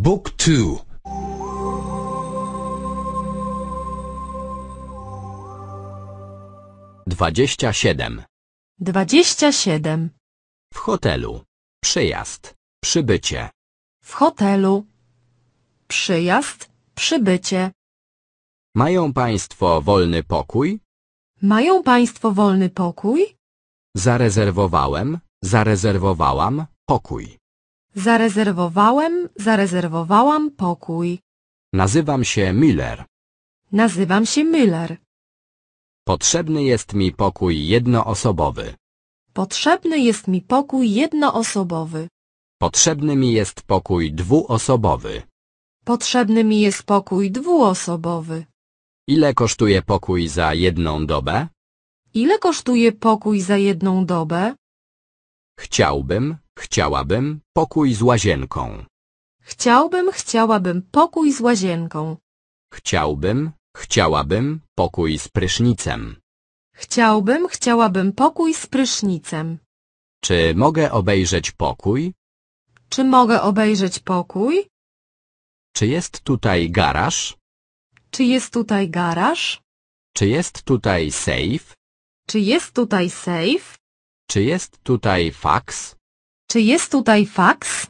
Book 2 27 27 W hotelu Przyjazd Przybycie W hotelu Przyjazd Przybycie Mają Państwo wolny pokój? Mają Państwo wolny pokój? Zarezerwowałem, zarezerwowałam pokój. Zarezerwowałem, zarezerwowałam pokój. Nazywam się Miller. Nazywam się Miller. Potrzebny jest mi pokój jednoosobowy. Potrzebny jest mi pokój jednoosobowy. Potrzebny mi jest pokój dwuosobowy. Potrzebny mi jest pokój dwuosobowy. Ile kosztuje pokój za jedną dobę? Ile kosztuje pokój za jedną dobę? Chciałbym, Chciałabym pokój z łazienką. Chciałbym, chciałabym pokój z łazienką. Chciałbym, chciałabym pokój z prysznicem. Chciałbym, chciałabym pokój z prysznicem. Czy mogę obejrzeć pokój? Czy mogę obejrzeć pokój? Czy jest tutaj garaż? Czy jest tutaj garaż? Czy jest tutaj safe? Czy jest tutaj safe? Czy jest tutaj faks? Czy jest tutaj faks?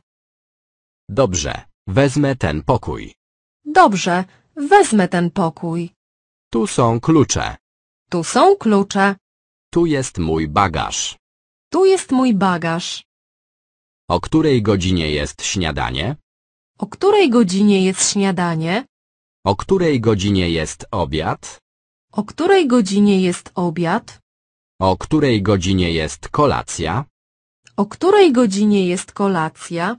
Dobrze, wezmę ten pokój. Dobrze, wezmę ten pokój. Tu są klucze. Tu są klucze. Tu jest mój bagaż. Tu jest mój bagaż. O której godzinie jest śniadanie? O której godzinie jest śniadanie? O której godzinie jest obiad? O której godzinie jest obiad? O której godzinie jest kolacja? O której godzinie jest kolacja?